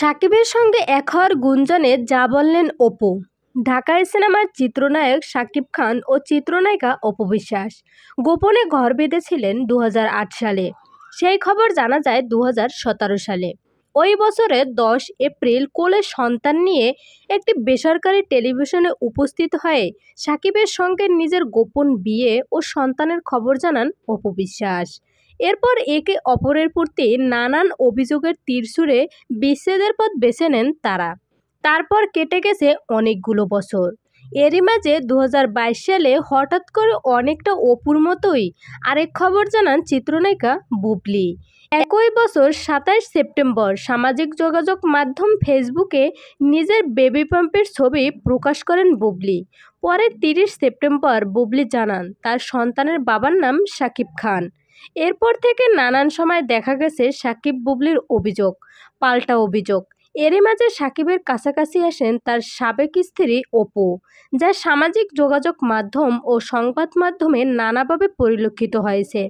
সাকিবের সঙ্গে এক হওয়ার গুঞ্জনে যা বললেন অপু ঢাকায় সিনেমার চিত্রনায়ক সাকিব খান ও চিত্রনায়িকা অপু বিশ্বাস গোপনে ঘর বেঁধেছিলেন দু সালে সেই খবর জানা যায় দু সালে ওই বছরের দশ এপ্রিল কোলে সন্তান নিয়ে একটি বেসরকারি টেলিভিশনে উপস্থিত হয়ে সাকিবের সঙ্গে নিজের গোপন বিয়ে ও সন্তানের খবর জানান অপু বিশ্বাস এরপর একে অপরের প্রতি নানান অভিযোগের তীর সুরে বিচ্ছেদের পথ বেছে নেন তারা তারপর কেটে গেছে অনেকগুলো বছর এরই মাঝে দু সালে হঠাৎ করে অনেকটা অপুর মতোই আরেক খবর জানান চিত্রনায়িকা বুবলি একই বছর সাতাশ সেপ্টেম্বর সামাজিক যোগাযোগ মাধ্যম ফেসবুকে নিজের বেবি পাম্পের ছবি প্রকাশ করেন বুবলি পরে তিরিশ সেপ্টেম্বর বুবলি জানান তার সন্তানের বাবার নাম শাকিব খান এরপর থেকে নানান সময় দেখা গেছে সাকিব বুবলির অভিযোগ পাল্টা অভিযোগ এরই মাঝে সাকিবের কাছাকাছি আসেন তার সাবেক স্ত্রী অপু যা সামাজিক যোগাযোগ মাধ্যম ও সংবাদ মাধ্যমে নানাভাবে পরিলক্ষিত হয়েছে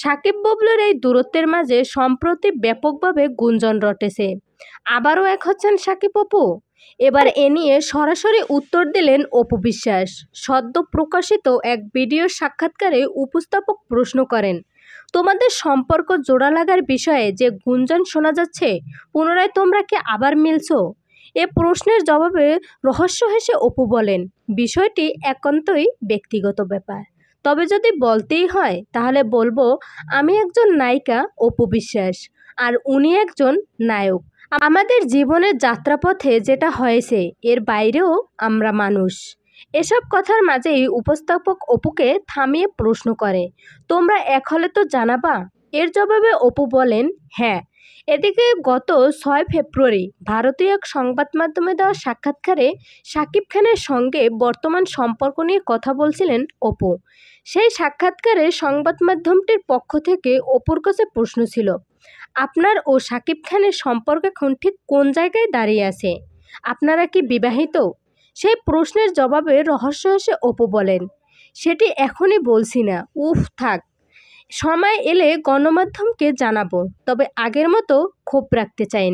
সাকিব ববলুর এই দূরত্বের মাঝে সম্প্রতি ব্যাপকভাবে গুঞ্জন রটেছে আবারও এক হচ্ছেন সাকিব অপু এবার এ নিয়ে সরাসরি উত্তর দিলেন অপু বিশ্বাস সদ্য প্রকাশিত এক ভিডিও সাক্ষাৎকারে উপস্থাপক প্রশ্ন করেন তোমাদের সম্পর্ক জোড়া লাগার বিষয়ে যে গুঞ্জন শোনা যাচ্ছে পুনরায় তোমরা কি আবার মিলছো এ প্রশ্নের জবাবে রহস্য হেসে অপু বলেন বিষয়টি একান্তই ব্যক্তিগত ব্যাপার তবে যদি বলতেই হয় তাহলে বলবো আমি একজন নায়িকা অপু বিশ্বাস আর উনি একজন নায়ক আমাদের জীবনের যাত্রাপথে যেটা হয়েছে এর বাইরেও আমরা মানুষ এসব কথার মাঝেই উপস্থাপক অপুকে থামিয়ে প্রশ্ন করে তোমরা এক হলে তো জানাবা এর জবাবে অপু বলেন হ্যাঁ এদিকে গত ছয় ফেব্রুয়ারি ভারতীয় এক সংবাদ মাধ্যমে দেওয়া সাক্ষাৎকারে সাকিব খানের সঙ্গে বর্তমান সম্পর্ক নিয়ে কথা বলছিলেন অপু সেই সাক্ষাৎকারে সংবাদ মাধ্যমটির পক্ষ থেকে অপুর কাছে প্রশ্ন ছিল আপনার ও সাকিব খানের সম্পর্ক এখন ঠিক কোন জায়গায় দাঁড়িয়ে আছে আপনারা কি বিবাহিত সেই প্রশ্নের জবাবে রহস্য হেসে অপু বলেন সেটি এখনই বলছি না উফ থাক সময় এলে গণমাধ্যমকে জানাবো তবে আগের মতো ক্ষোভ রাখতে চাই না